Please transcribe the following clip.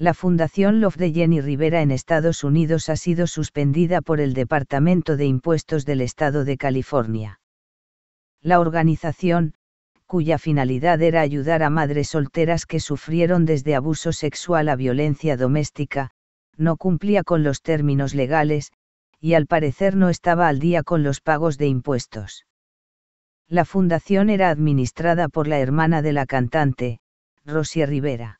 la Fundación Love de Jenny Rivera en Estados Unidos ha sido suspendida por el Departamento de Impuestos del Estado de California. La organización, cuya finalidad era ayudar a madres solteras que sufrieron desde abuso sexual a violencia doméstica, no cumplía con los términos legales, y al parecer no estaba al día con los pagos de impuestos. La fundación era administrada por la hermana de la cantante, Rosie Rivera.